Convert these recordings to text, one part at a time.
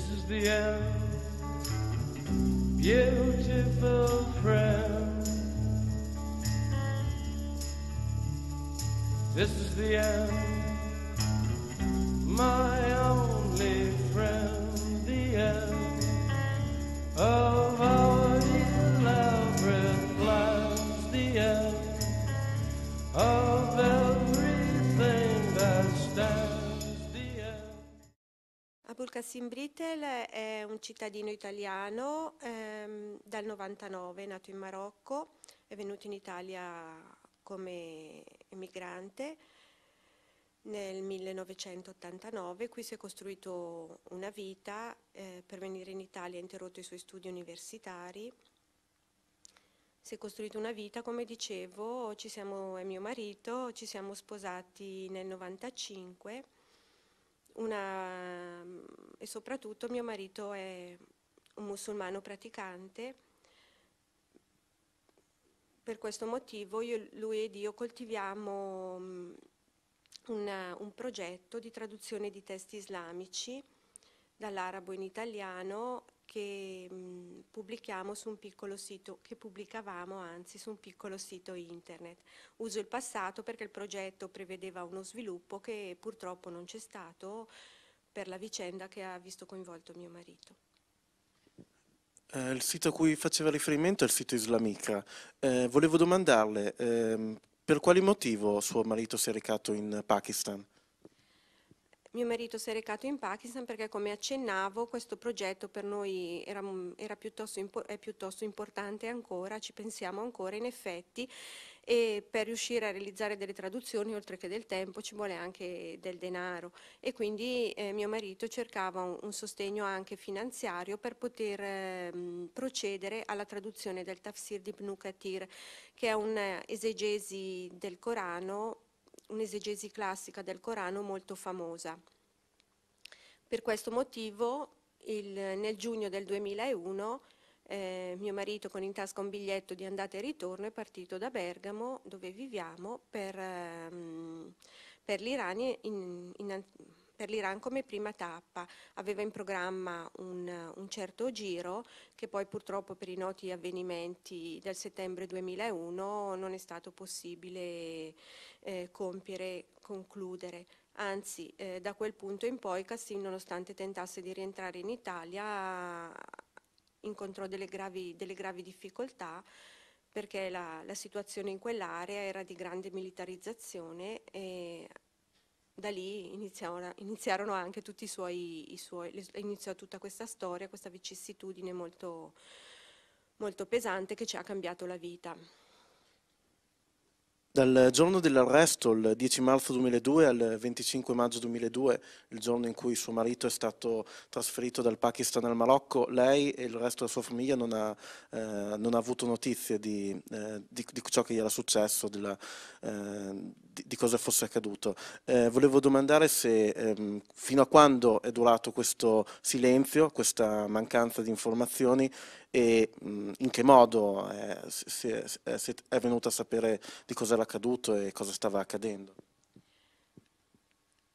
This is the end, beautiful friend. This is the end. Nassim Brittel è un cittadino italiano ehm, dal 99, nato in Marocco, è venuto in Italia come emigrante nel 1989, qui si è costruito una vita, eh, per venire in Italia ha interrotto i suoi studi universitari, si è costruita una vita, come dicevo, ci siamo, è mio marito, ci siamo sposati nel 95, una soprattutto mio marito è un musulmano praticante, per questo motivo io, lui ed io coltiviamo una, un progetto di traduzione di testi islamici dall'arabo in italiano che pubblichiamo su un piccolo sito, che pubblicavamo anzi su un piccolo sito internet. Uso il passato perché il progetto prevedeva uno sviluppo che purtroppo non c'è stato, per la vicenda che ha visto coinvolto mio marito. Eh, il sito a cui faceva riferimento è il sito Islamica. Eh, volevo domandarle eh, per quale motivo suo marito si è recato in Pakistan? Mio marito si è recato in Pakistan perché, come accennavo, questo progetto per noi era, era piuttosto, è piuttosto importante ancora, ci pensiamo ancora. In effetti e per riuscire a realizzare delle traduzioni, oltre che del tempo, ci vuole anche del denaro e quindi eh, mio marito cercava un, un, sostegno anche finanziario per poter eh, procedere alla traduzione del Tafsir di Ibn Kathir, che è un'esegesi del Corano, un'esegesi classica del Corano molto famosa. Per questo motivo il, nel giugno del 2001 eh, mio marito con in tasca un biglietto di andata e ritorno è partito da Bergamo, dove viviamo, per, ehm, per l'Iran come prima tappa. Aveva in programma un, un, certo giro che poi purtroppo per i noti avvenimenti del settembre 2001 non è stato possibile eh, compiere, concludere. Anzi, eh, da quel punto in poi Cassin, nonostante tentasse di rientrare in Italia, incontrò delle gravi, delle gravi difficoltà perché la, la, situazione in quell'area era di grande militarizzazione e da lì iniziarono, iniziarono anche tutti i suoi, i suoi, iniziò tutta questa storia, questa vicissitudine molto, molto pesante che ci ha cambiato la vita. Dal giorno dell'arresto, il 10 marzo 2002 al 25 maggio 2002, il giorno in cui suo marito è stato trasferito dal Pakistan al Marocco, lei e il resto della sua famiglia non ha, eh, non ha avuto notizie di, eh, di, di, ciò che gli era successo, della, eh, di, di, cosa fosse accaduto. Eh, volevo domandare se ehm, fino a quando è durato questo silenzio, questa mancanza di informazioni e mh, mm, in che modo eh, si è, si è venuta a sapere di cosa era accaduto e cosa stava accadendo?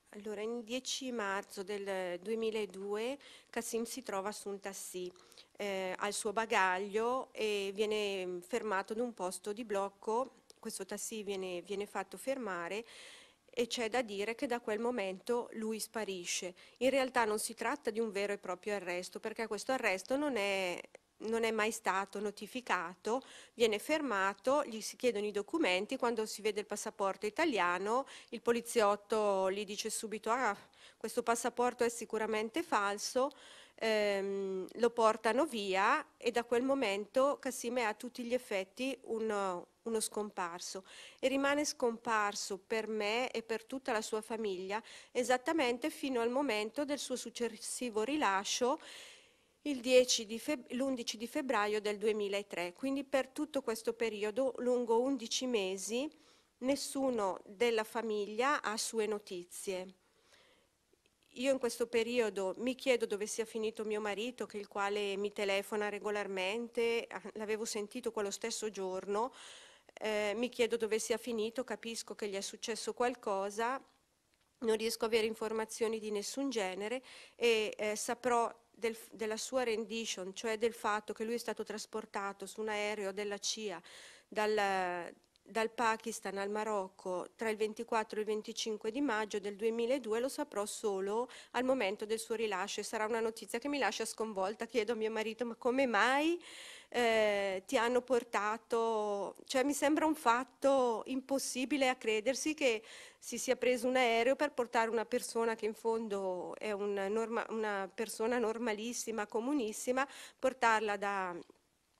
Allora, il 10 marzo del 2002 Cassim si trova su un tassì, eh, ha il suo bagaglio e viene fermato in un posto di blocco, questo tassì viene, viene fatto fermare e c'è da dire che da quel momento lui sparisce. In realtà non si tratta di un vero e proprio arresto perché questo arresto non è non è mai stato notificato, viene fermato, gli si chiedono i documenti, quando si vede il passaporto italiano il poliziotto gli dice subito ah questo passaporto è sicuramente falso, ehm, lo portano via e da quel momento Cassime è a tutti gli effetti un, uno scomparso e rimane scomparso per me e per tutta la sua famiglia esattamente fino al momento del suo successivo rilascio l'11 di febbraio del 2003. Quindi per tutto questo periodo, lungo 11 mesi, nessuno della famiglia ha sue notizie. Io in questo periodo mi chiedo dove sia finito mio marito, che il quale mi telefona regolarmente, ah, l'avevo sentito quello stesso giorno, eh, mi chiedo dove sia finito, capisco che gli è successo qualcosa, non riesco a avere informazioni di nessun genere e eh, saprò del, della sua rendition, cioè del fatto che lui è stato trasportato su un aereo della CIA dal, dal Pakistan al Marocco tra il 24 e il 25 di maggio del 2002, lo saprò solo al momento del suo rilascio e sarà una notizia che mi lascia sconvolta. Chiedo a mio marito ma come mai eh, ti hanno portato, cioè mi sembra un fatto impossibile a credersi che si sia preso un aereo per portare una persona che in fondo è una, norma, una persona normalissima, comunissima, portarla da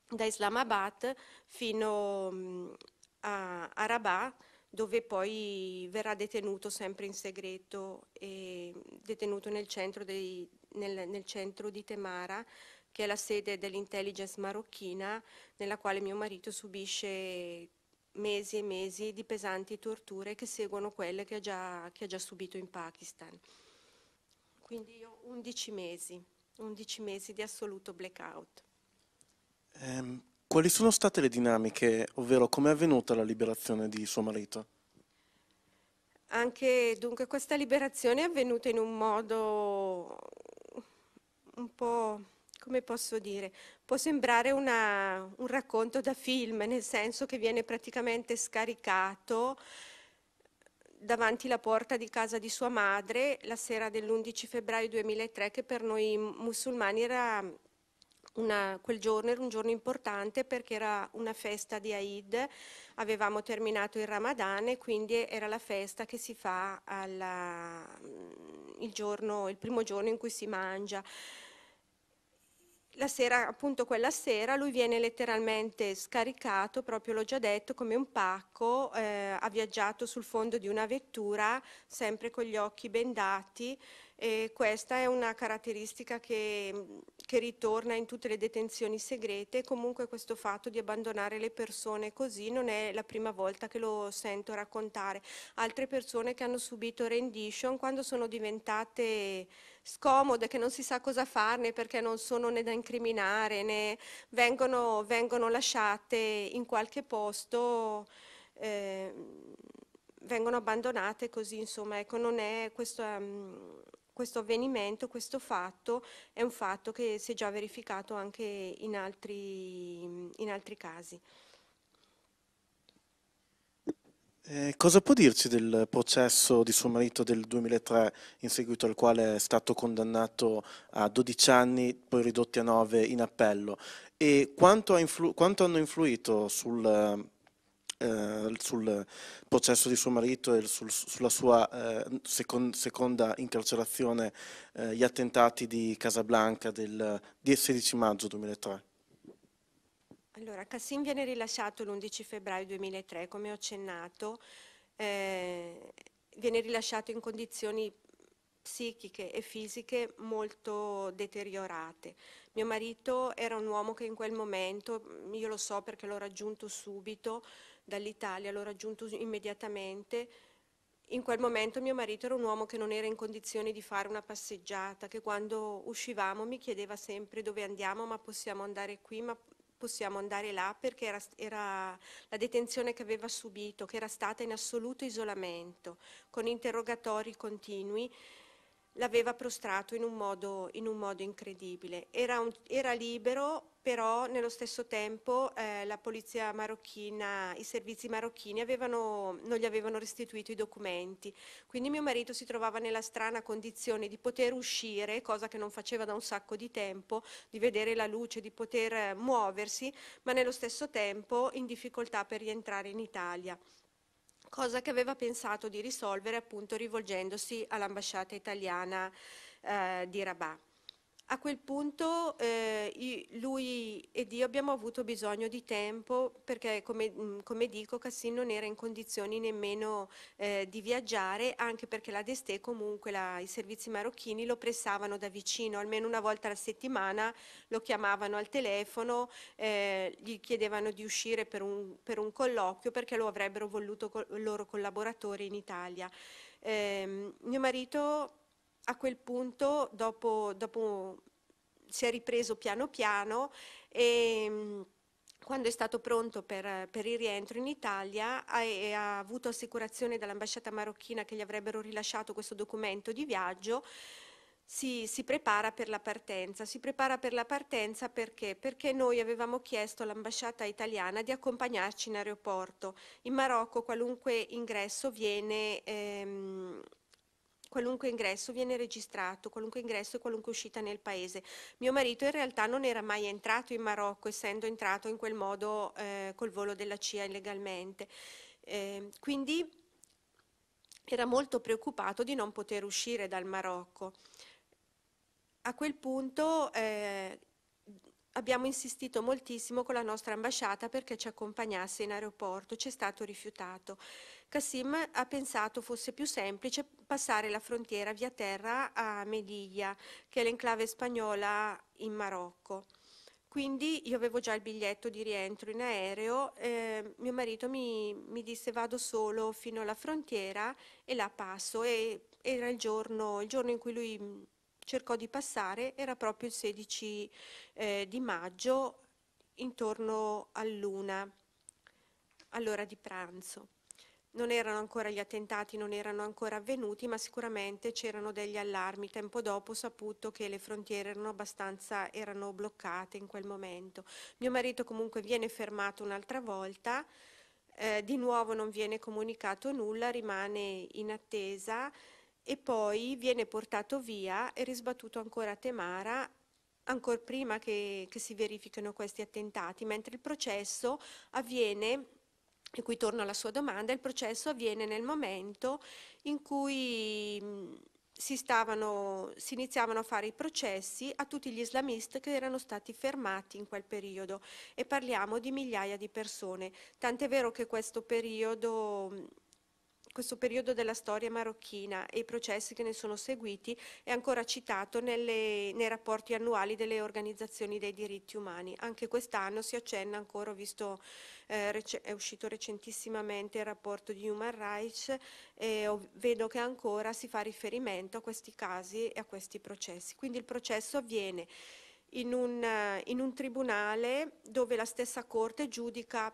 da Islamabad fino a a, a Rabat dove poi verrà detenuto sempre in segreto, e detenuto nel centro, dei, nel, nel centro, di Temara, che è la sede dell'intelligence marocchina, nella quale mio marito subisce mesi e mesi di pesanti torture che seguono quelle che ha già, che ha già subito in Pakistan. Quindi io 11 mesi, 11 mesi di assoluto blackout. Um quali sono state le dinamiche, ovvero come è avvenuta la liberazione di suo marito? Anche dunque questa liberazione è avvenuta in un modo un po', come posso dire, può sembrare una, un racconto da film, nel senso che viene praticamente scaricato davanti alla porta di casa di sua madre la sera dell'11 febbraio 2003 che per noi musulmani era una, quel giorno era un giorno importante perché era una festa di Aid, avevamo terminato il Ramadan e quindi era la festa che si fa alla, il, giorno, il primo giorno in cui si mangia. La sera, appunto quella sera, lui viene letteralmente scaricato, proprio l'ho già detto, come un pacco, eh, ha viaggiato sul fondo di una vettura, sempre con gli occhi bendati, e questa è una caratteristica che, che ritorna in tutte le detenzioni segrete. Comunque questo fatto di abbandonare le persone così non è la prima volta che lo sento raccontare. Altre persone che hanno subito rendition quando sono diventate scomode, che non si sa cosa farne perché non sono né da incriminare né vengono, vengono lasciate in qualche posto, eh, vengono abbandonate così, insomma, ecco, non è questo. Um, mm, questo avvenimento, questo fatto è un fatto che si è già verificato anche in altri, in altri casi. Eh, cosa può dirci del processo di suo marito del 2003 in seguito al quale è stato condannato a 12 anni, poi ridotti a 9 in appello? E quanto, ha influ quanto hanno influito sul eh, sul processo di suo marito e sul, sulla sua eh, second, seconda incarcerazione, eh, gli attentati di Casablanca del 16 maggio 2003? Allora, Cassin viene rilasciato l'11 febbraio 2003, come ho accennato, eh, viene rilasciato in condizioni psichiche e fisiche molto deteriorate. Mio marito era un uomo che in quel momento, io lo so perché l'ho raggiunto subito, dall'Italia, l'ho raggiunto immediatamente. In quel momento mio marito era un uomo che non era in condizioni di fare una passeggiata, che quando uscivamo mi chiedeva sempre dove andiamo, ma possiamo andare qui, ma possiamo andare là, perché era, era la detenzione che aveva subito, che era stata in assoluto isolamento, con interrogatori continui l'aveva prostrato in un modo, in un modo incredibile. Era, un, era libero, però nello stesso tempo eh, la polizia marocchina, i servizi marocchini avevano, non gli avevano restituito i documenti. Quindi mio marito si trovava nella strana condizione di poter uscire, cosa che non faceva da un sacco di tempo, di vedere la luce, di poter eh, muoversi, ma nello stesso tempo in difficoltà per rientrare in Italia cosa che aveva pensato di risolvere appunto rivolgendosi all'ambasciata italiana eh, di Rabat a quel punto eh, lui ed io abbiamo avuto bisogno di tempo perché, come, mm, come dico, Cassin non era in condizioni nemmeno eh, di viaggiare, anche perché la Destè comunque la, i servizi marocchini lo pressavano da vicino, almeno una volta alla settimana lo chiamavano al telefono, eh, gli chiedevano di uscire per un, per un, colloquio perché lo avrebbero voluto co loro collaboratori in Italia. Ehm, mio marito a quel punto, dopo, dopo si è ripreso piano piano e mm, quando è stato pronto per, per il rientro in Italia ha, ha avuto assicurazione dall'ambasciata marocchina che gli avrebbero rilasciato questo documento di viaggio. Si, si, prepara per la partenza. Si prepara per la partenza perché? Perché noi avevamo chiesto all'ambasciata italiana di accompagnarci in aeroporto. In Marocco qualunque ingresso viene ehm, qualunque ingresso viene registrato, qualunque ingresso e qualunque uscita nel paese. Mio marito in realtà non era mai entrato in Marocco, essendo entrato in quel modo eh, col volo della CIA illegalmente. Eh, quindi era molto preoccupato di non poter uscire dal Marocco. A quel punto eh, abbiamo insistito moltissimo con la nostra ambasciata perché ci accompagnasse in aeroporto, ci è stato rifiutato. Cassim ha pensato fosse più semplice passare la frontiera via terra a Melilla, che è l'enclave spagnola in Marocco. Quindi io avevo già il biglietto di rientro in aereo, eh, mio marito mi, mi, disse vado solo fino alla frontiera e la passo. E era il giorno, il giorno in cui lui mm, cercò di passare, era proprio il 16 eh, di maggio intorno all'una, all'ora di pranzo non erano ancora gli attentati, non erano ancora avvenuti, ma sicuramente c'erano degli allarmi. Tempo dopo ho saputo che le frontiere erano abbastanza erano bloccate in quel momento. Mio marito comunque viene fermato un'altra volta, eh, di nuovo non viene comunicato nulla, rimane in attesa e poi viene portato via e risbattuto ancora a Temara ancora prima che, che si verifichino questi attentati, mentre il processo avviene per cui torno alla sua domanda, il processo avviene nel momento in cui mm, si, stavano, si iniziavano a fare i processi a tutti gli islamisti che erano stati fermati in quel periodo e parliamo di migliaia di persone. Tant'è vero che questo periodo mm, questo periodo della storia marocchina e i processi che ne sono seguiti è ancora citato nelle, nei rapporti annuali delle organizzazioni dei diritti umani. Anche quest'anno si accenna ancora, ho visto, eh, è uscito recentissimamente il rapporto di Human Rights e vedo che ancora si fa riferimento a questi casi e a questi processi. Quindi il processo avviene in un, in un tribunale dove la stessa Corte giudica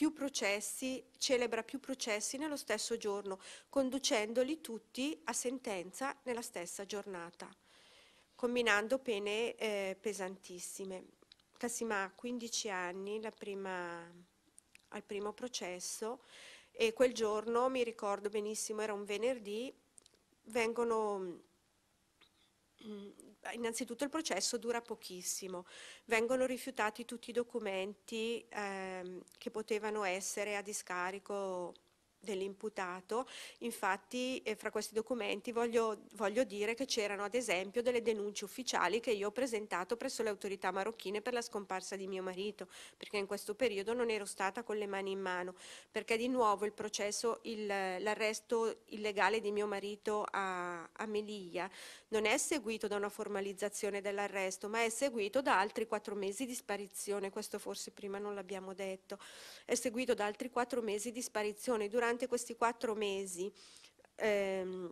più processi, celebra più processi nello stesso giorno, conducendoli tutti a sentenza nella stessa giornata, combinando pene eh, pesantissime. Casima ha 15 anni prima, al primo processo e quel giorno, mi ricordo benissimo, era un venerdì, vengono mm, innanzitutto il processo dura pochissimo, vengono rifiutati tutti i documenti ehm, che potevano essere a discarico dell'imputato. Infatti eh, fra questi documenti voglio, voglio dire che c'erano ad esempio delle denunce ufficiali che io ho presentato presso le autorità marocchine per la scomparsa di mio marito, perché in questo periodo non ero stata con le mani in mano, perché di nuovo il processo, l'arresto illegale di mio marito a, a Meliglia non è seguito da una formalizzazione dell'arresto, ma è seguito da altri quattro mesi di sparizione, questo forse prima non l'abbiamo detto, è seguito da altri quattro mesi di sparizione. Durante questi quattro mesi ehm,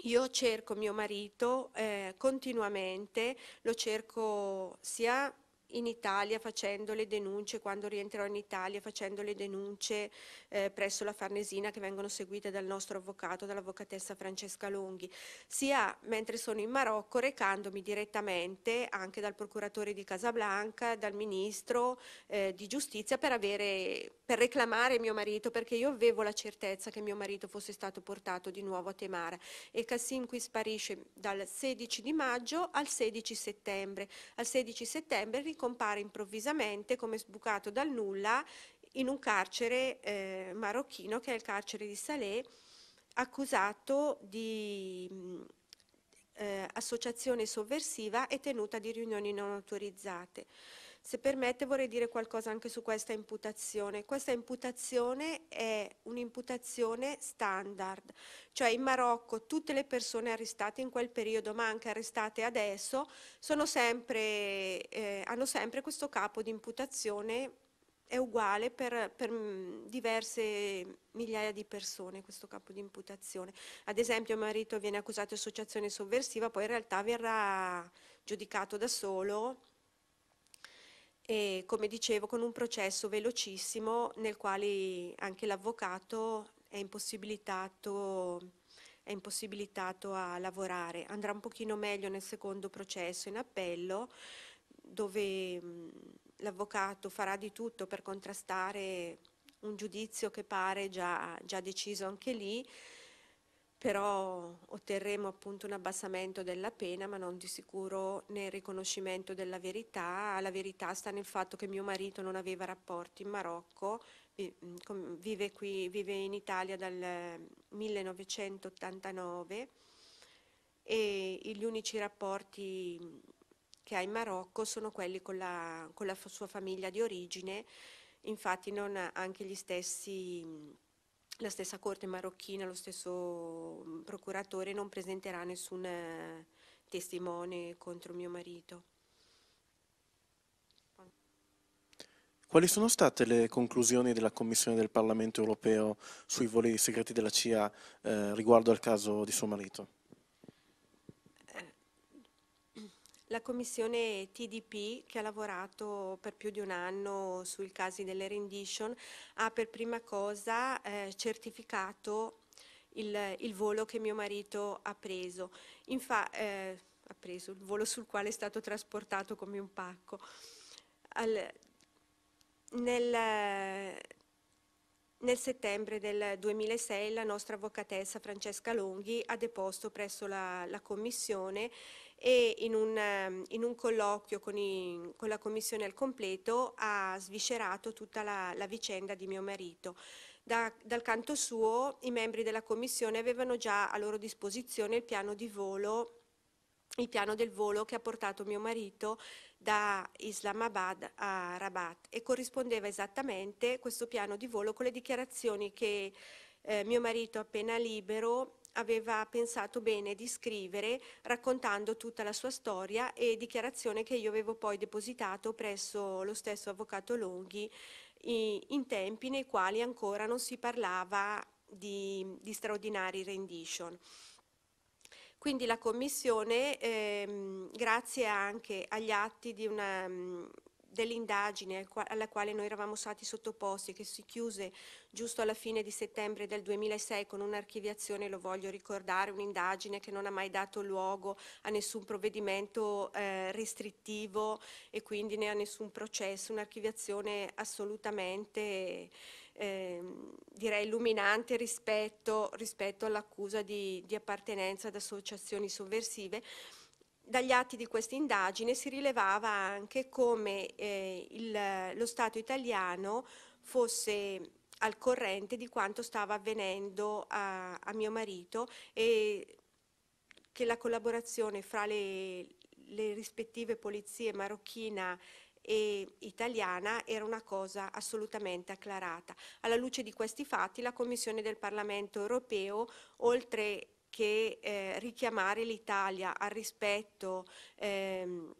io cerco mio marito eh, continuamente, lo cerco sia in Italia facendo le denunce, quando rientrerò in Italia facendo le denunce eh, presso la Farnesina che vengono seguite dal nostro avvocato, dall'avvocatessa Francesca Longhi, sia mentre sono in Marocco recandomi direttamente anche dal procuratore di Casablanca, dal ministro eh, di giustizia per, avere, per reclamare mio marito perché io avevo la certezza che mio marito fosse stato portato di nuovo a Temara e Cassim qui sparisce dal 16 di maggio al 16 settembre. Al 16 settembre compare improvvisamente come sbucato dal nulla in un carcere eh, marocchino che è il carcere di Salé, accusato di mm, eh, associazione sovversiva e tenuta di riunioni non autorizzate. Se permette vorrei dire qualcosa anche su questa imputazione. Questa imputazione è un'imputazione standard, cioè in Marocco tutte le persone arrestate in quel periodo, ma anche arrestate adesso, sempre, eh, hanno sempre questo capo di imputazione è uguale per, per, mm, diverse migliaia di persone questo capo di imputazione. Ad esempio mio marito viene accusato di associazione sovversiva, poi in realtà verrà giudicato da solo e come dicevo con un processo velocissimo nel quale anche l'avvocato è impossibilitato, è impossibilitato a lavorare. Andrà un pochino meglio nel secondo processo in appello dove mm, l'avvocato farà di tutto per contrastare un giudizio che pare già, già deciso anche lì, però otterremo appunto un abbassamento della pena, ma non di sicuro nel riconoscimento della verità. La verità sta nel fatto che mio marito non aveva rapporti in Marocco, mm, vive, qui, vive in Italia dal 1989 eh, e gli unici rapporti che ha in Marocco sono quelli con la, con la sua famiglia di origine, infatti non ha anche gli stessi mm, la stessa corte marocchina, lo stesso mm, procuratore non presenterà nessun eh, testimone contro mio marito. Quali sono state le conclusioni della Commissione del Parlamento europeo sui voli segreti della CIA eh, riguardo al caso di suo marito? la commissione TDP che ha lavorato per più di un anno sui casi delle rendition ha per prima cosa eh, certificato il, il, volo che mio marito ha preso. Infa, eh, ha preso il volo sul quale è stato trasportato come un pacco. Al, nel, nel settembre del 2006 la nostra avvocatessa Francesca Longhi ha deposto presso la, la Commissione e in un, ehm, in un colloquio con, i, con, la commissione al completo ha sviscerato tutta la, la vicenda di mio marito. Da, dal canto suo i membri della commissione avevano già a loro disposizione il piano di volo il piano del volo che ha portato mio marito da Islamabad a Rabat e corrispondeva esattamente questo piano di volo con le dichiarazioni che eh, mio marito appena libero aveva pensato bene di scrivere raccontando tutta la sua storia e dichiarazione che io avevo poi depositato presso lo stesso avvocato Longhi in tempi nei quali ancora non si parlava di, di straordinari rendition. Quindi la Commissione, ehm, grazie anche agli atti di una dell'indagine alla quale noi eravamo stati sottoposti, che si chiuse giusto alla fine di settembre del 2006 con un'archiviazione, lo voglio ricordare, un'indagine che non ha mai dato luogo a nessun provvedimento eh, restrittivo e quindi né a nessun processo, un'archiviazione assolutamente eh, direi illuminante rispetto, rispetto all'accusa di, di appartenenza ad associazioni sovversive dagli atti di questa indagine si rilevava anche come eh, il, lo Stato italiano fosse al corrente di quanto stava avvenendo a, a mio marito e che la collaborazione fra le, le rispettive polizie marocchina e italiana era una cosa assolutamente acclarata. Alla luce di questi fatti la Commissione del Parlamento europeo, oltre che eh, richiamare l'Italia al rispetto ehm,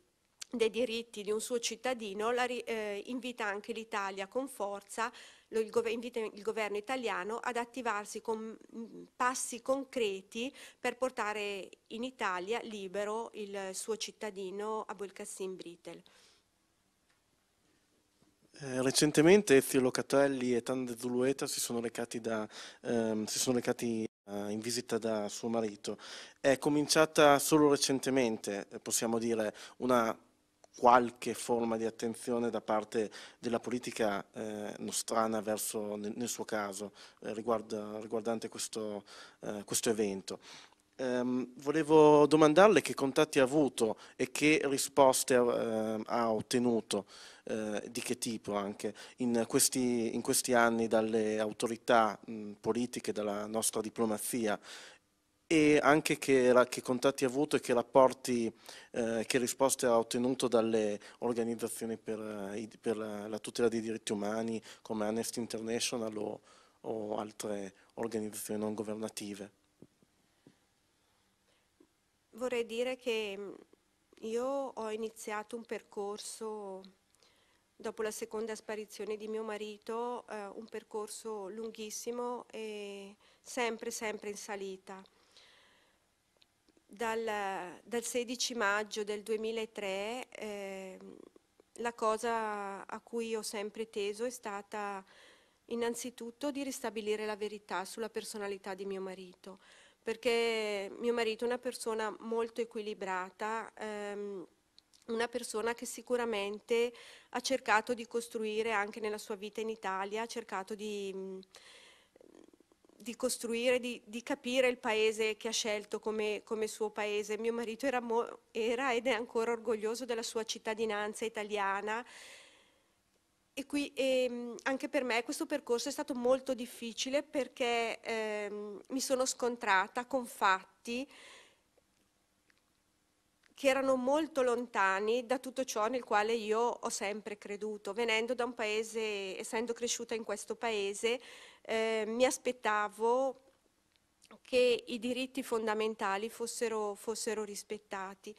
dei diritti di un suo cittadino, la, eh, invita anche l'Italia con forza, lo, il, gov invita il governo italiano ad attivarsi con mm, passi concreti per portare in Italia libero il suo cittadino Abulkassim Britel. Eh, recentemente Ezio Locatelli e Tande Zulueta si sono recati, da, ehm, si sono recati eh, in visita da suo marito. È cominciata solo recentemente, eh, possiamo dire, una qualche forma di attenzione da parte della politica eh, nostrana verso, nel, nel suo caso, eh, riguarda, riguardante questo, eh, questo evento. Um, volevo domandarle che contatti ha avuto e che risposte uh, ha ottenuto, uh, di che tipo anche, in questi, in questi anni dalle autorità mh, politiche, dalla nostra diplomazia e anche che, che contatti ha avuto e che rapporti, uh, che risposte ha ottenuto dalle organizzazioni per, eh, i, per la, la, tutela dei diritti umani come Amnesty International o, o altre organizzazioni non governative vorrei dire che mm, io ho iniziato un percorso dopo la seconda sparizione di mio marito, eh, un percorso lunghissimo e sempre, sempre in salita. Dal, dal 16 maggio del 2003 eh, la cosa a cui ho sempre teso è stata innanzitutto di ristabilire la verità sulla personalità di mio marito perché mio marito è una persona molto equilibrata, ehm, una persona che sicuramente ha cercato di costruire anche nella sua vita in Italia, ha cercato di, mm, di costruire, di, di, capire il paese che ha scelto come, come suo paese. Mio marito era, era ed è ancora orgoglioso della sua cittadinanza italiana e qui e ehm, anche per me questo percorso è stato molto difficile perché ehm, mi sono scontrata con fatti che erano molto lontani da tutto ciò nel quale io ho sempre creduto. Venendo da un paese, essendo cresciuta in questo paese, eh, mi aspettavo che i diritti fondamentali fossero, fossero rispettati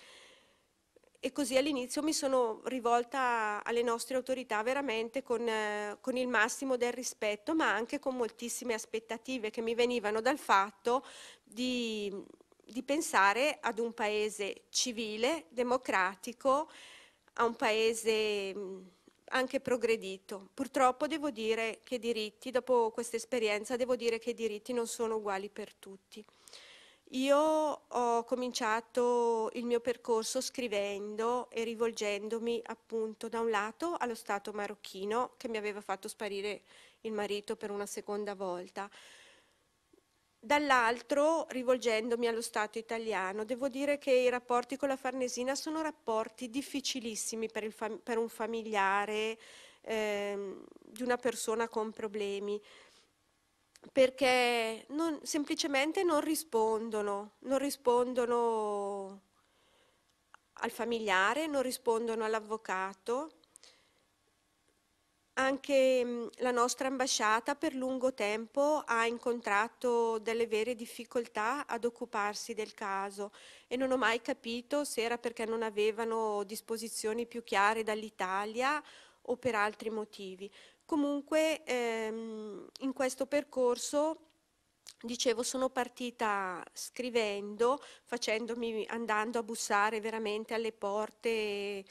e così all'inizio mi sono rivolta alle nostre autorità veramente con, eh, con, il massimo del rispetto, ma anche con moltissime aspettative che mi venivano dal fatto di, di pensare ad un paese civile, democratico, a un paese mm, anche progredito. Purtroppo devo dire che i diritti, dopo questa esperienza, devo dire che i diritti non sono uguali per tutti. Io ho cominciato il mio percorso scrivendo e rivolgendomi appunto da un lato allo Stato marocchino che mi aveva fatto sparire il marito per una seconda volta, dall'altro rivolgendomi allo Stato italiano. Devo dire che i rapporti con la Farnesina sono rapporti difficilissimi per, fam per un familiare ehm, di una persona con problemi perché non, semplicemente non rispondono, non rispondono al familiare, non rispondono all'avvocato. Anche mm, la nostra ambasciata per lungo tempo ha incontrato delle vere difficoltà ad occuparsi del caso e non ho mai capito se era perché non avevano disposizioni più chiare dall'Italia o per altri motivi. Comunque ehm, in questo percorso dicevo sono partita scrivendo, facendomi, andando a bussare veramente alle porte.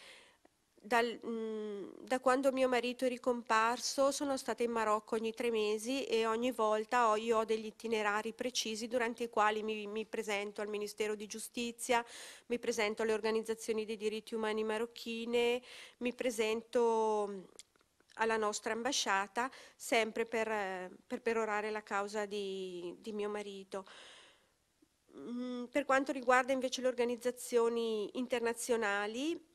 Dal, mm, da quando mio marito è ricomparso sono stata in Marocco ogni tre mesi e ogni volta ho, io ho degli itinerari precisi durante i quali mi, mi, presento al Ministero di Giustizia, mi presento alle organizzazioni dei diritti umani marocchine, mi presento alla nostra ambasciata sempre per, eh, per perorare la causa di, di mio marito. Mm, per quanto riguarda invece le organizzazioni internazionali,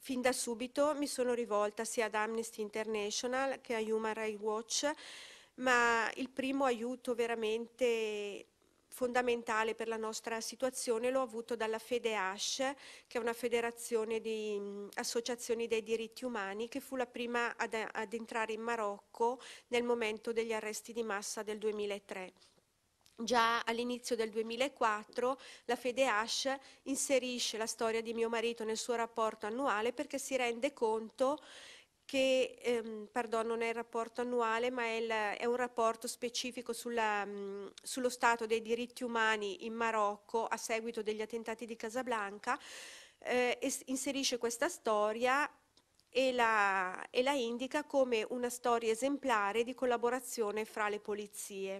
fin da subito mi sono rivolta sia ad Amnesty International che a Human Rights Watch, ma il primo aiuto veramente fondamentale per la nostra situazione l'ho avuto dalla Fede Ash, che è una federazione di mh, associazioni dei diritti umani, che fu la prima ad, ad entrare in Marocco nel momento degli arresti di massa del 2003. Già all'inizio del 2004 la Fede Ash inserisce la storia di mio marito nel suo rapporto annuale perché si rende conto che ehm, pardon, non è il rapporto annuale ma è, il, è un rapporto specifico sulla, mh, mm, sullo stato dei diritti umani in Marocco a seguito degli attentati di Casablanca, eh, inserisce questa storia e la, e la indica come una storia esemplare di collaborazione fra le polizie.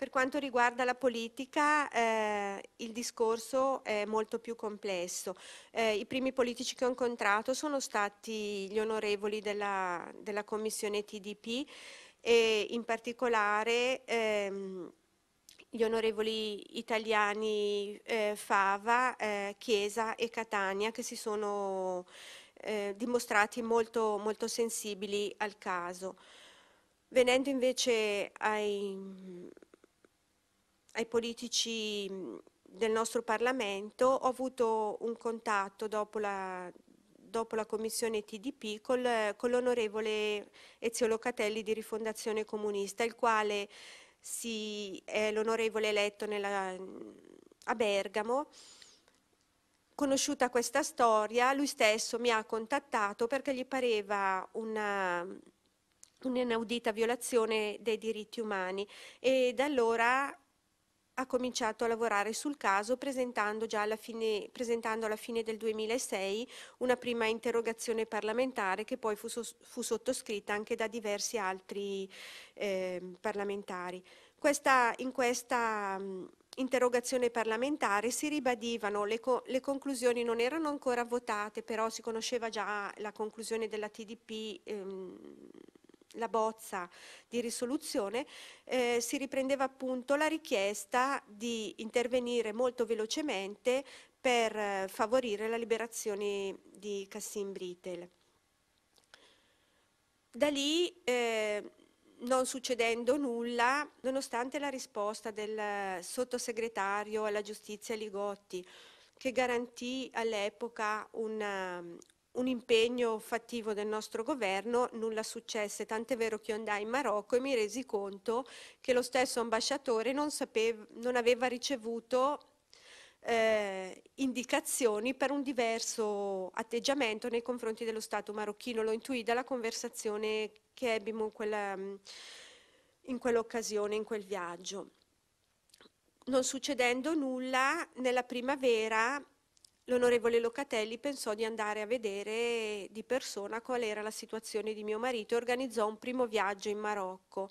Per quanto riguarda la politica, eh, il discorso è molto più complesso. Eh, I primi politici che ho incontrato sono stati gli onorevoli della, della commissione TDP e in particolare ehm, gli onorevoli italiani eh, Fava, eh, Chiesa e Catania che si sono eh, dimostrati molto, molto sensibili al caso. Venendo invece ai, ai politici mm, del nostro Parlamento, ho avuto un contatto dopo la, dopo la commissione TDP col, con l'onorevole Ezio Locatelli di Rifondazione Comunista, il quale si, è l'onorevole eletto nella, a Bergamo. Conosciuta questa storia, lui stesso mi ha contattato perché gli pareva una, un'inaudita violazione dei diritti umani e da allora ha cominciato a lavorare sul caso presentando, già alla fine, presentando alla fine del 2006 una prima interrogazione parlamentare che poi fu, fu sottoscritta anche da diversi altri eh, parlamentari. Questa, in questa interrogazione parlamentare si ribadivano, le, co le, conclusioni non erano ancora votate, però si conosceva già la conclusione della TDP ehm, la bozza di risoluzione eh, si riprendeva appunto la richiesta di intervenire molto velocemente per eh, favorire la liberazione di Cassim Britel. Da lì, eh, non succedendo nulla, nonostante la risposta del sottosegretario alla giustizia Ligotti, che garantì all'epoca un, un impegno fattivo del nostro governo, nulla successe, tant'è vero che io andai in Marocco e mi resi conto che lo stesso ambasciatore non, sapeva, non aveva ricevuto eh, indicazioni per un diverso atteggiamento nei confronti dello Stato marocchino, lo intuì dalla conversazione che ebbimo in, quella, in quell'occasione, in quel viaggio. Non succedendo nulla, nella primavera l'onorevole Locatelli pensò di andare a vedere di persona qual era la situazione di mio marito e organizzò un primo viaggio in Marocco.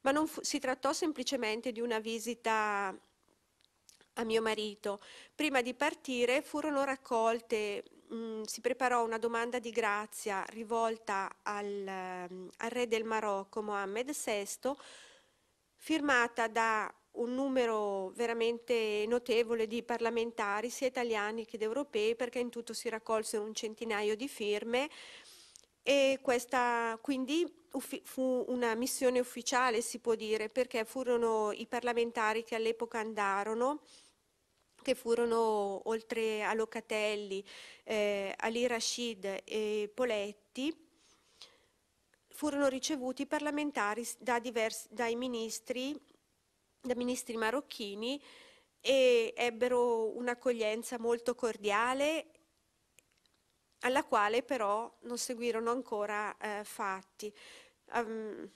Ma non fu, si trattò semplicemente di una visita a mio marito. Prima di partire furono raccolte, mh, mm, si preparò una domanda di grazia rivolta al, mm, al re del Marocco, Mohammed VI, firmata da un numero veramente notevole di parlamentari, sia italiani che europei, perché in tutto si raccolsero un centinaio di firme e questa quindi fu una missione ufficiale, si può dire, perché furono i parlamentari che all'epoca andarono che furono oltre a Locatelli, eh, Ali Rashid e Poletti, furono ricevuti parlamentari da diversi, dai ministri da ministri marocchini e ebbero un'accoglienza molto cordiale alla quale però non seguirono ancora eh, fatti. Um,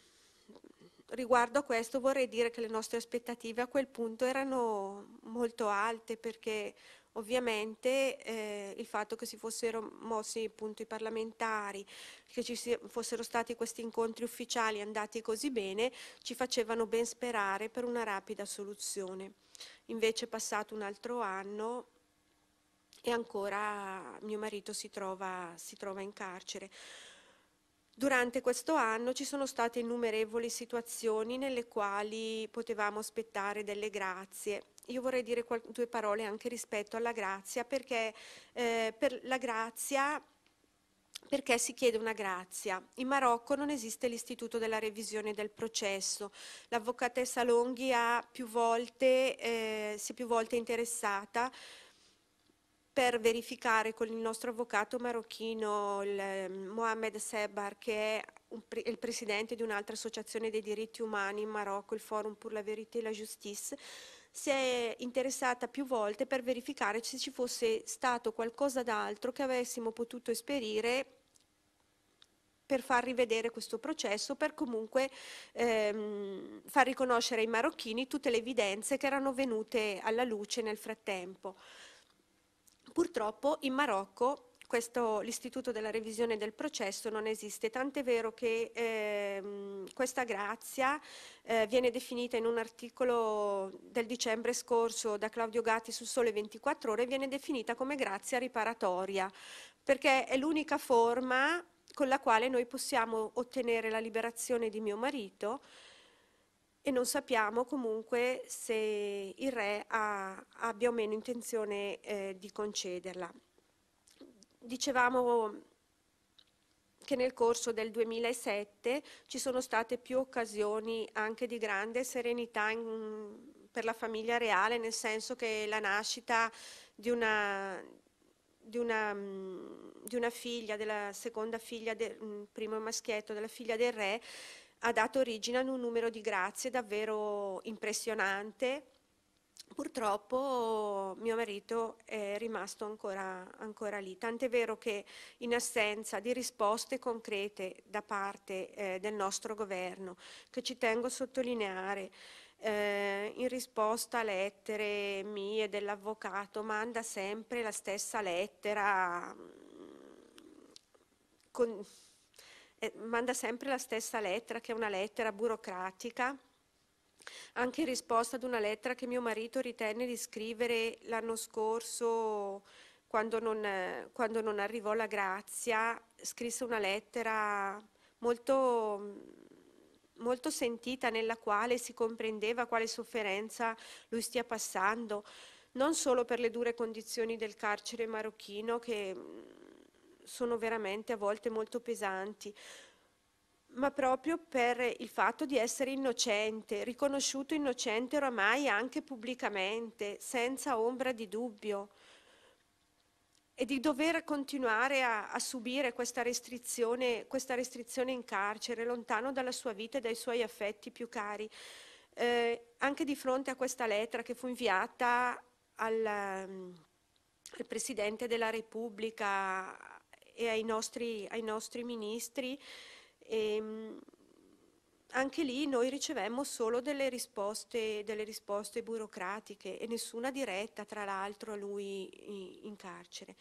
riguardo a questo vorrei dire che le nostre aspettative a quel punto erano molto alte perché Ovviamente eh, il fatto che si fossero mossi appunto, i parlamentari, che ci si, fossero stati questi incontri ufficiali andati così bene, ci facevano ben sperare per una rapida soluzione. Invece è passato un altro anno e ancora mio marito si trova, si trova in carcere. Durante questo anno ci sono state innumerevoli situazioni nelle quali potevamo aspettare delle grazie, io vorrei dire due parole anche rispetto alla grazia, perché eh, per la grazia perché si chiede una grazia. In Marocco non esiste l'istituto della revisione del processo. L'avvocatessa Longhi più volte, eh, si è più volte interessata per verificare con il nostro avvocato marocchino il, ehm, Mohamed Sebar, che è un, il presidente di un'altra associazione dei diritti umani in Marocco, il Forum pour la Verità e la Justice, si è interessata più volte per verificare se ci fosse stato qualcosa d'altro che avessimo potuto esperire per far rivedere questo processo, per comunque ehm, far riconoscere ai marocchini tutte le evidenze che erano venute alla luce nel frattempo. Purtroppo in Marocco questo, l'istituto della revisione del processo non esiste, tant'è vero che ehm, questa grazia eh, viene definita in un articolo del dicembre scorso da Claudio Gatti su Sole 24 Ore, viene definita come grazia riparatoria, perché è l'unica forma con la quale noi possiamo ottenere la liberazione di mio marito e non sappiamo comunque se il re ha, abbia o meno intenzione eh, di concederla dicevamo che nel corso del 2007 ci sono state più occasioni anche di grande serenità in, per la famiglia reale, nel senso che la nascita di una, di una, di una figlia, della seconda figlia, del primo maschietto, della figlia del re, ha dato origine ad un numero di grazie davvero impressionante purtroppo mio marito è rimasto ancora, ancora, lì, tant'è vero che in assenza di risposte concrete da parte eh, del nostro governo, che ci tengo a sottolineare, eh, in risposta a lettere mie dell'avvocato manda sempre la stessa lettera mm, con, eh, manda sempre la stessa lettera che è una lettera burocratica anche in risposta ad una lettera che mio marito ritenne di scrivere l'anno scorso quando non, quando non arrivò la grazia, scrisse una lettera molto, molto sentita nella quale si comprendeva quale sofferenza lui stia passando, non solo per le dure condizioni del carcere marocchino che sono veramente a volte molto pesanti, ma proprio per il fatto di essere innocente, riconosciuto innocente oramai anche pubblicamente, senza ombra di dubbio, e di dover continuare a, a subire questa restrizione, questa restrizione, in carcere, lontano dalla sua vita e dai suoi affetti più cari. Eh, anche di fronte a questa lettera che fu inviata al, al Presidente della Repubblica e ai nostri, ai nostri ministri, e, ehm, anche lì noi ricevemmo solo delle risposte, delle risposte burocratiche e nessuna diretta, tra l'altro, a lui in carcere.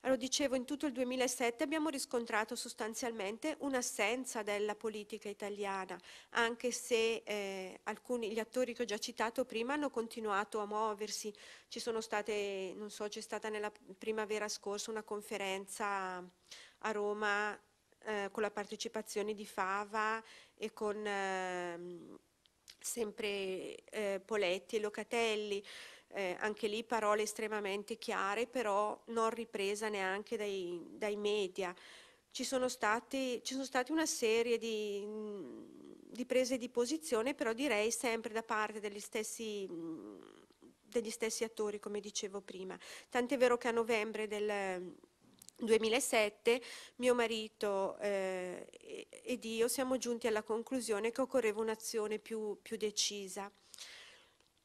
Allora, dicevo, in tutto il 2007 abbiamo riscontrato sostanzialmente un'assenza della politica italiana, anche se eh, alcuni, gli attori che ho già citato prima hanno continuato a muoversi. Ci sono state, non so, c'è stata nella primavera scorsa una conferenza a Roma eh, con la partecipazione di Fava e con eh, sempre eh, Poletti e Locatelli, eh, anche lì parole estremamente chiare, però non ripresa neanche dai, dai media. Ci sono, stati, ci sono state una serie di, di prese di posizione, però direi sempre da parte degli stessi degli stessi attori, come dicevo prima. Tant'è vero che a novembre del, 2007 mio marito eh, ed io siamo giunti alla conclusione che occorreva un'azione più, più decisa.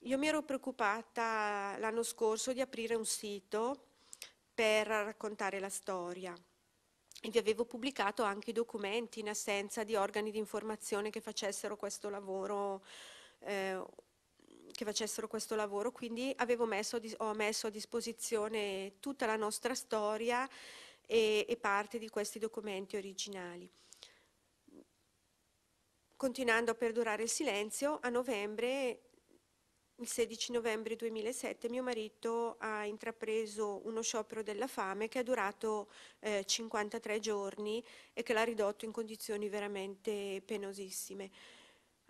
Io mi ero preoccupata l'anno scorso di aprire un sito per raccontare la storia e vi avevo pubblicato anche i documenti in assenza di organi di informazione che facessero questo lavoro eh, che facessero questo lavoro, quindi messo, ho messo a disposizione tutta la nostra storia e, e parte di questi documenti originali. Continuando a perdurare il silenzio, a novembre il 16 novembre 2007 mio marito ha intrapreso uno sciopero della fame che ha durato eh, 53 giorni e che l'ha ridotto in condizioni veramente penosissime.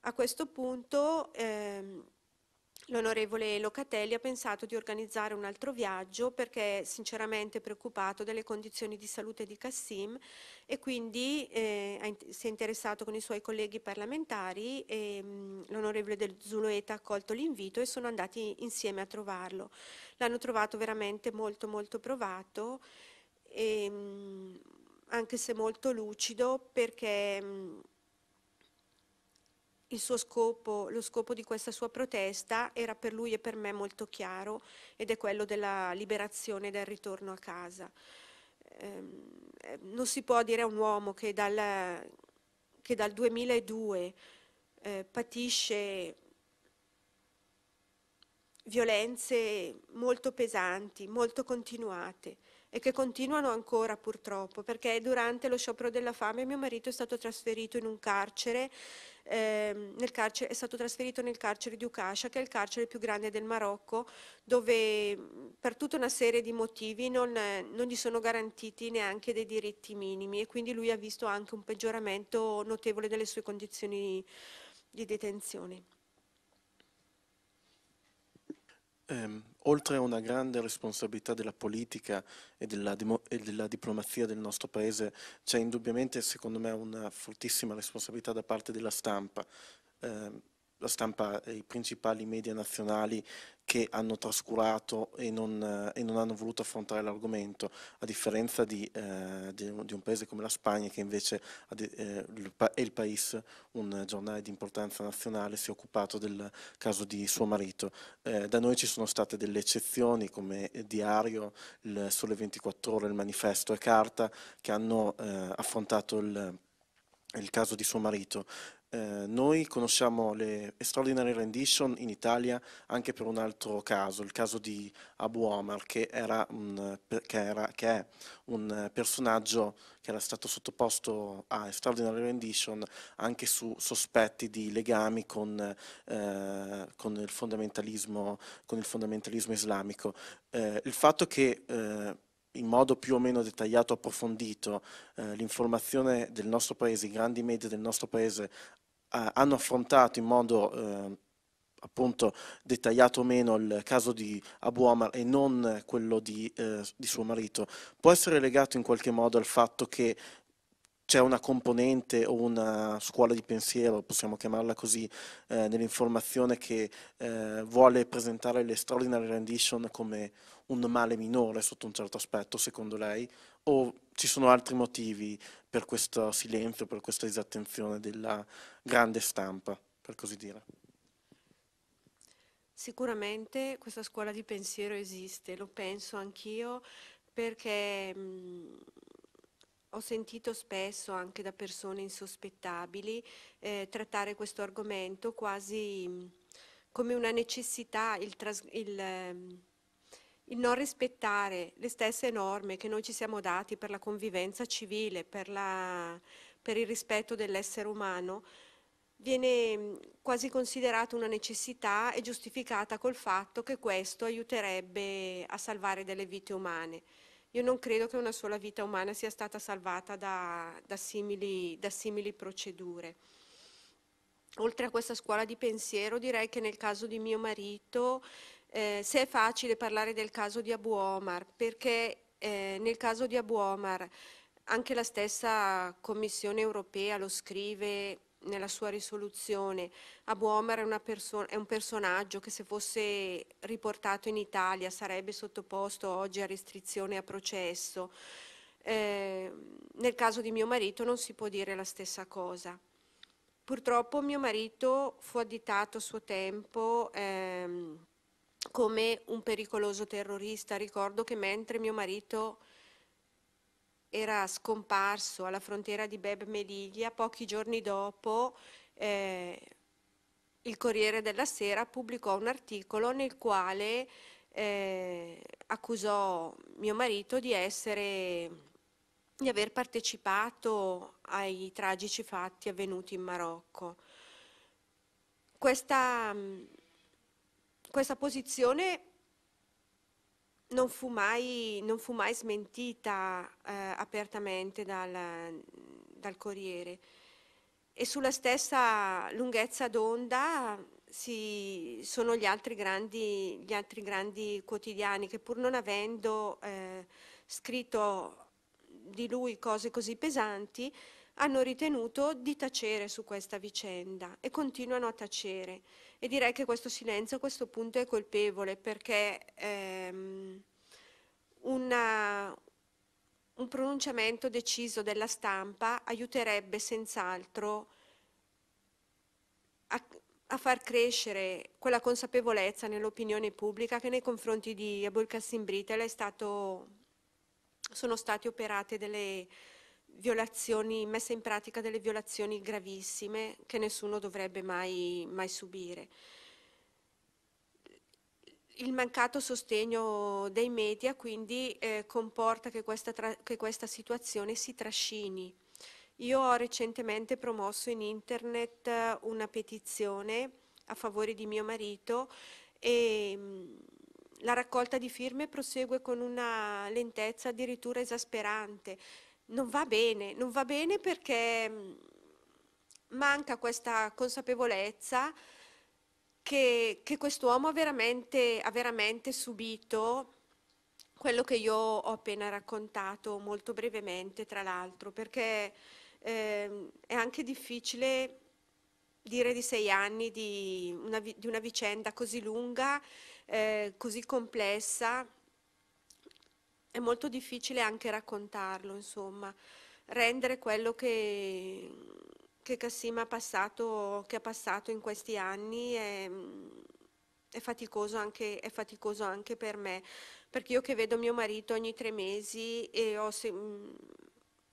A questo punto ehm, L'onorevole Locatelli ha pensato di organizzare un altro viaggio perché è sinceramente preoccupato delle condizioni di salute di Cassim e quindi eh, si è interessato con i suoi colleghi parlamentari e mm, l'onorevole del Zulueta ha accolto l'invito e sono andati insieme a trovarlo. L'hanno trovato veramente molto molto provato e, mm, anche se molto lucido perché mm, il suo scopo, lo scopo di questa sua protesta era per lui e per me molto chiaro ed è quello della liberazione e del ritorno a casa. Ehm, eh, non si può dire a un uomo che dal, che dal 2002 eh, patisce violenze molto pesanti, molto continuate e che continuano ancora purtroppo, perché durante lo sciopero della fame mio marito è stato trasferito in un carcere eh, carcere, è stato trasferito nel carcere di Ukasha, che è il carcere più grande del Marocco, dove per tutta una serie di motivi non, non gli sono garantiti neanche dei diritti minimi e quindi lui ha visto anche un peggioramento notevole delle sue condizioni di detenzione. ehm, oltre a una grande responsabilità della politica e della, e della, diplomazia del nostro paese, c'è indubbiamente, secondo me, una fortissima responsabilità da parte della stampa. Eh, la stampa e i principali media nazionali che hanno trascurato e non, eh, e non hanno voluto affrontare l'argomento, a differenza di, eh, di, di, un paese come la Spagna che invece eh, è il paese, un giornale di importanza nazionale, si è occupato del caso di suo marito. Eh, da noi ci sono state delle eccezioni come Diario, il Sole 24 Ore, il Manifesto e Carta che hanno eh, affrontato il, il caso di suo marito. Eh, noi conosciamo le Extraordinary Rendition in Italia anche per un altro caso, il caso di Abu Omar, che, era un, che, era, che è un personaggio che era stato sottoposto a Extraordinary Rendition anche su sospetti di legami con, eh, con, il, fondamentalismo, con il, fondamentalismo, islamico. Eh, il fatto che eh, in modo più o meno dettagliato, approfondito, eh, l'informazione del nostro paese, i grandi media del nostro paese eh, hanno affrontato in modo eh, appunto dettagliato o meno il caso di Abu Omar e non quello di, eh, di, suo marito, può essere legato in qualche modo al fatto che c'è una componente o una scuola di pensiero, possiamo chiamarla così, eh, nell'informazione che eh, vuole presentare l'Extraordinary Rendition come un male minore sotto un certo aspetto, secondo lei? o ci sono altri motivi per questo silenzio, per questa disattenzione della grande stampa, per così dire? Sicuramente questa scuola di pensiero esiste, lo penso anch'io perché mh, mhmm, ho sentito spesso anche da persone insospettabili eh, trattare questo argomento quasi mh, mhmm, come una necessità, il, tras- il, ehm, il non rispettare le stesse norme che noi ci siamo dati per la convivenza civile, per, la, per il rispetto dell'essere umano, viene mm, quasi considerata una necessità e giustificata col fatto che questo aiuterebbe a salvare delle vite umane. Io non credo che una sola vita umana sia stata salvata da, da, simili, da simili procedure. Oltre a questa scuola di pensiero, direi che nel caso di mio marito eh, se è facile parlare del caso di Abu Omar, perché eh, nel caso di Abu Omar anche la stessa Commissione europea lo scrive nella sua risoluzione. Abu Omar è, è, un personaggio che se fosse riportato in Italia sarebbe sottoposto oggi a restrizione a processo. Eh, nel caso di mio marito non si può dire la stessa cosa. Purtroppo mio marito fu additato a suo tempo ehm, come un pericoloso terrorista. Ricordo che mentre mio marito era scomparso alla frontiera di Beb Meliglia, pochi giorni dopo eh, il Corriere della Sera pubblicò un articolo nel quale eh, accusò mio marito di essere di aver partecipato ai tragici fatti avvenuti in Marocco. Questa questa posizione non fu mai, non fu mai smentita eh, apertamente dal, dal Corriere e sulla stessa lunghezza d'onda si, sono gli altri, grandi, gli altri, grandi, quotidiani che pur non avendo eh, scritto di lui cose così pesanti, hanno ritenuto di tacere su questa vicenda e continuano a tacere. E direi che questo silenzio a questo punto è colpevole perché ehm, una, un pronunciamento deciso della stampa aiuterebbe senz'altro a, a far crescere quella consapevolezza nell'opinione pubblica che nei confronti di Abul Kassim Britel sono state operate delle violazioni, messa in pratica delle violazioni gravissime che nessuno dovrebbe mai, mai subire. Il mancato sostegno dei media quindi eh, comporta che questa, che questa situazione si trascini. Io ho recentemente promosso in internet una petizione a favore di mio marito e mm, la raccolta di firme prosegue con una lentezza addirittura esasperante non va bene, non va bene perché mm, manca questa consapevolezza che, che quest'uomo ha veramente, ha veramente subito quello che io ho appena raccontato molto brevemente, tra l'altro, perché eh, è anche difficile dire di sei anni di una, di una vicenda così lunga, eh, così complessa, è molto difficile anche raccontarlo, insomma, rendere quello che, che Cassim ha passato, che ha passato in questi anni è, è, faticoso anche, è, faticoso anche, per me, perché io che vedo mio marito ogni tre mesi e ho, mm,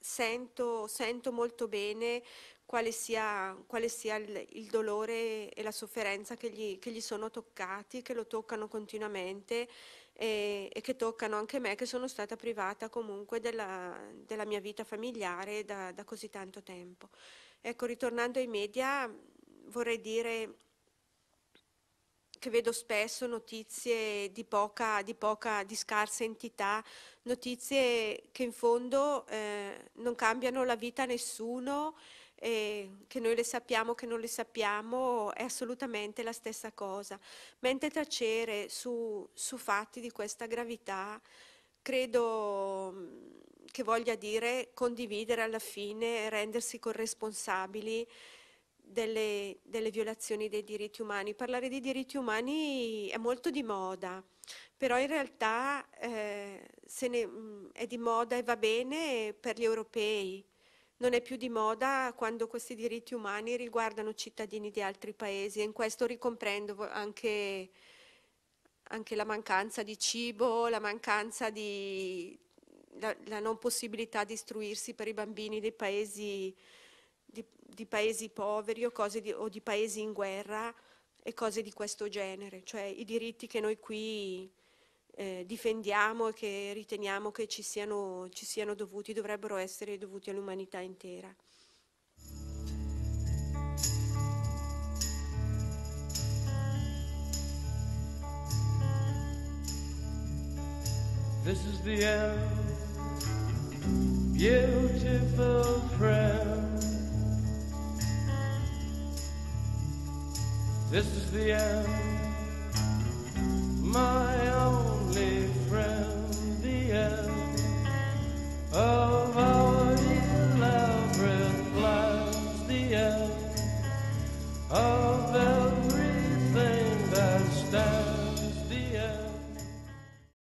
sento, sento, molto bene quale sia, quale sia il, il, dolore e la sofferenza che gli, che gli sono toccati, che lo toccano continuamente e, e, che toccano anche me, che sono stata privata comunque della, della mia vita familiare da, da così tanto tempo. Ecco, ritornando ai media, vorrei dire che vedo spesso notizie di poca, di, poca, di scarsa entità, notizie che in fondo eh, non cambiano la vita a nessuno eh, che noi le sappiamo, che non le sappiamo, è assolutamente la stessa cosa. Mentre tacere su, su fatti di questa gravità credo mm, che voglia dire condividere alla fine, rendersi corresponsabili delle, delle, violazioni dei diritti umani. Parlare di diritti umani è molto di moda, però in realtà eh, ne, mm, è di moda e va bene per gli europei. Non è più di moda quando questi diritti umani riguardano cittadini di altri paesi e in questo ricomprendo anche, anche la mancanza di cibo, la mancanza di la, la, non possibilità di istruirsi per i bambini dei paesi, di, di paesi poveri o, di, o di paesi in guerra e cose di questo genere, cioè i diritti che noi qui eh, difendiamo e che riteniamo che ci siano, ci siano dovuti, dovrebbero essere dovuti all'umanità intera. This is the end, beautiful friend. This is the end. my only friend, the end of our elaborate plans, the end of